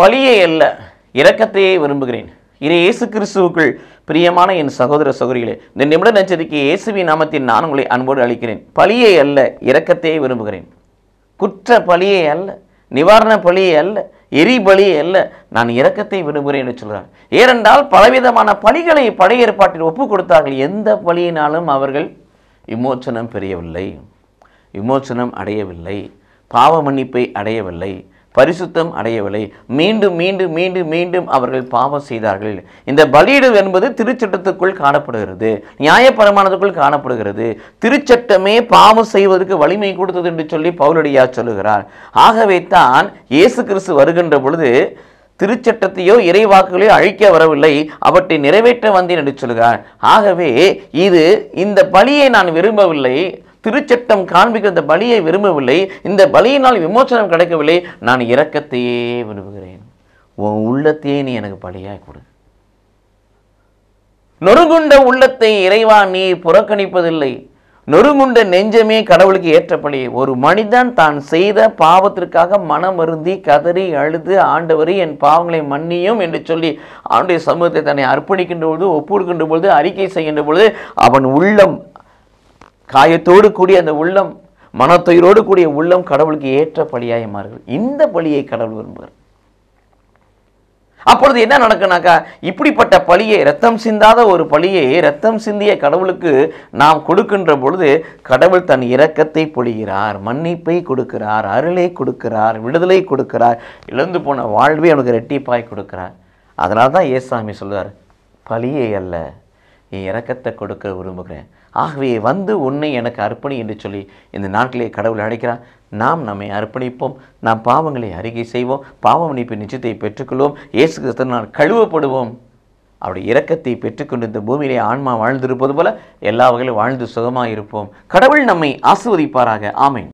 பழியை அல்ல இரக்கத்தையே விரும்புகிறேன் இனி இயேசு கிறிஸ்துவுக்குள் பிரியமான என் சகோதர சகோதரிகளே இந்த நிமிட நச்சரிக்கை இயேசுவி நாமத்தில் நான் உங்களை அன்போடு அளிக்கிறேன் பழியை அல்ல இரக்கத்தையே விரும்புகிறேன் குற்ற பழியை அல்ல நிவாரண பழியை அல்ல எரி பழியே அல்ல நான் இரக்கத்தை விரும்புகிறேன் என்று சொல்கிறார் ஏனென்றால் பலவிதமான பழிகளை பழைய ஏற்பாட்டில் ஒப்புக் கொடுத்தார்கள் எந்த பழியினாலும் அவர்கள் விமோச்சனம் பெரியவில்லை விமோச்சனம் அடையவில்லை பாவ மன்னிப்பை அடையவில்லை பரிசுத்தம் அடையவில்லை மீண்டும் மீண்டும் மீண்டும் மீண்டும் அவர்கள் பாவம் செய்தார்கள் இந்த பலியிடு என்பது திருச்சட்டத்துக்குள் காணப்படுகிறது நியாயபரமானதுக்குள் காணப்படுகிறது திருச்சட்டமே பாவம் செய்வதற்கு வலிமை கொடுத்தது என்று சொல்லி பவுலடியா சொல்லுகிறார் ஆகவே தான் இயேசு கிறிஸ்து வருகின்ற பொழுது திருச்சட்டத்தையோ இறைவாக்குகளையோ அழிக்க வரவில்லை அவற்றை நிறைவேற்ற வந்தேன் என்று சொல்கிறார் ஆகவே இது இந்த பலியை நான் விரும்பவில்லை திருச்சட்டம் காண்பிக்கிற இந்த பலியை விரும்பவில்லை இந்த பலியினால் விமோசனம் கிடைக்கவில்லை நான் இரக்கத்தையே விரும்புகிறேன் உன் உள்ளத்தையே நீ எனக்கு பலியாய் கொடு நொறுங்குண்ட உள்ளத்தை இறைவா நீ புறக்கணிப்பதில்லை நொறுங்குண்ட நெஞ்சமே கடவுளுக்கு ஏற்றப்படி ஒரு மனிதன் தான் செய்த பாவத்திற்காக மனம் வருந்தி கதறி அழுது ஆண்டவரே என் பாவங்களை மன்னியும் என்று சொல்லி ஆண்டைய சமூகத்தை தன்னை அர்ப்பணிக்கின்ற பொழுது ஒப்புடுகின்ற பொழுது அறிக்கை செய்கின்ற பொழுது அவன் உள்ளம் காயத்தோடு கூடிய அந்த உள்ளம் மனத்துயிரோடு கூடிய உள்ளம் கடவுளுக்கு ஏற்ற பலியாய மாறுகிறது இந்த பலியை கடவுள் விரும்புகிறார் அப்பொழுது என்ன நடக்குனாக்கா இப்படிப்பட்ட பழியை ரத்தம் சிந்தாத ஒரு பழியை ரத்தம் சிந்திய கடவுளுக்கு நாம் கொடுக்கின்ற பொழுது கடவுள் தன் இரக்கத்தை பொழிகிறார் மன்னிப்பை கொடுக்கிறார் அருளை கொடுக்கிறார் விடுதலை கொடுக்கிறார் இழந்து போன வாழ்வை அவனுக்கு ரெட்டிப்பாய் கொடுக்கிறார் அதனால தான் ஏசாமி சொல்வார் பழியை அல்ல என் இறக்கத்தை கொடுக்க விரும்புகிறேன் ஆகவே வந்து உன்னை எனக்கு அர்ப்பணி என்று சொல்லி இந்த நாட்டிலே கடவுள் அழைக்கிறார் நாம் நம்மை அர்ப்பணிப்போம் நாம் பாவங்களை அறிக்கை செய்வோம் பாவ மன்னிப்பு நிச்சயத்தை பெற்றுக்கொள்வோம் இயேசு கிறிஸ்தனால் கழுவப்படுவோம் அவருடைய இரக்கத்தை பெற்றுக்கொண்டு இந்த பூமியிலே ஆன்மா வாழ்ந்திருப்பது போல எல்லா வகையிலும் வாழ்ந்து சுகமாக இருப்போம் கடவுள் நம்மை ஆசுவதிப்பாராக ஆமை